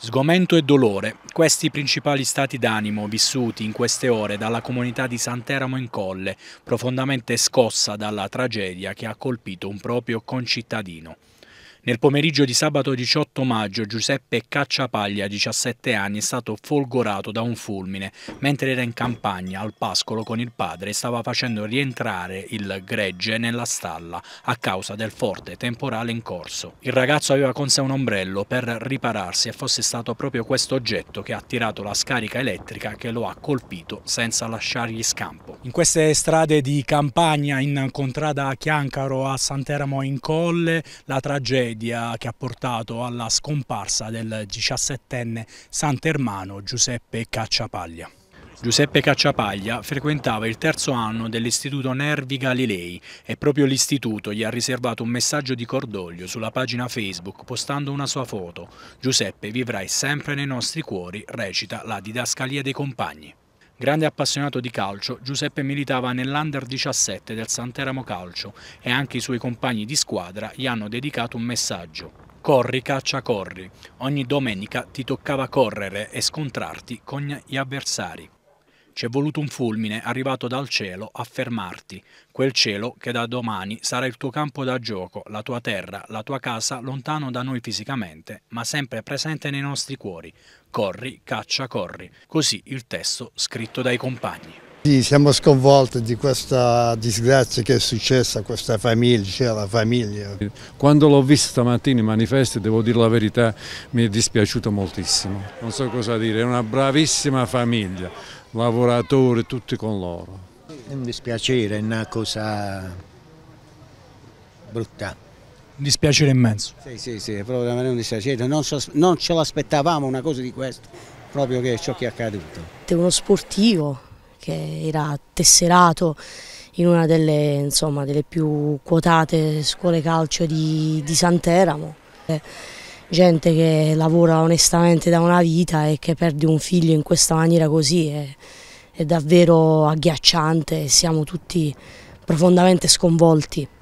Sgomento e dolore, questi i principali stati d'animo vissuti in queste ore dalla comunità di Santeramo in Colle, profondamente scossa dalla tragedia che ha colpito un proprio concittadino. Nel pomeriggio di sabato 18 maggio Giuseppe Cacciapaglia, 17 anni, è stato folgorato da un fulmine mentre era in campagna al pascolo con il padre e stava facendo rientrare il gregge nella stalla a causa del forte temporale in corso. Il ragazzo aveva con sé un ombrello per ripararsi e fosse stato proprio questo oggetto che ha tirato la scarica elettrica che lo ha colpito senza lasciargli scampo. In queste strade di campagna in contrada Chiancaro a Santeramo in Colle la tragedia tragedia che ha portato alla scomparsa del 17enne santermano Giuseppe Cacciapaglia. Giuseppe Cacciapaglia frequentava il terzo anno dell'Istituto Nervi Galilei e proprio l'Istituto gli ha riservato un messaggio di cordoglio sulla pagina Facebook postando una sua foto. Giuseppe vivrai sempre nei nostri cuori, recita la didascalia dei compagni. Grande appassionato di calcio, Giuseppe militava nell'Under 17 del Santeramo Calcio e anche i suoi compagni di squadra gli hanno dedicato un messaggio. Corri, caccia, corri. Ogni domenica ti toccava correre e scontrarti con gli avversari. C'è voluto un fulmine arrivato dal cielo a fermarti, quel cielo che da domani sarà il tuo campo da gioco, la tua terra, la tua casa, lontano da noi fisicamente, ma sempre presente nei nostri cuori. Corri, caccia, corri. Così il testo scritto dai compagni. Sì, siamo sconvolti di questa disgrazia che è successa a questa famiglia, cioè alla famiglia. Quando l'ho vista stamattina i manifesti, devo dire la verità, mi è dispiaciuto moltissimo. Non so cosa dire, è una bravissima famiglia, lavoratori tutti con loro. È un dispiacere, è una cosa brutta. Un dispiacere immenso. Sì, sì, sì, è proprio un dispiacere. Non, non ce l'aspettavamo una cosa di questo, proprio che è ciò che è accaduto. È uno sportivo, che era tesserato in una delle, insomma, delle più quotate scuole calcio di, di Santeramo. Eh, gente che lavora onestamente da una vita e che perde un figlio in questa maniera così è, è davvero agghiacciante e siamo tutti profondamente sconvolti.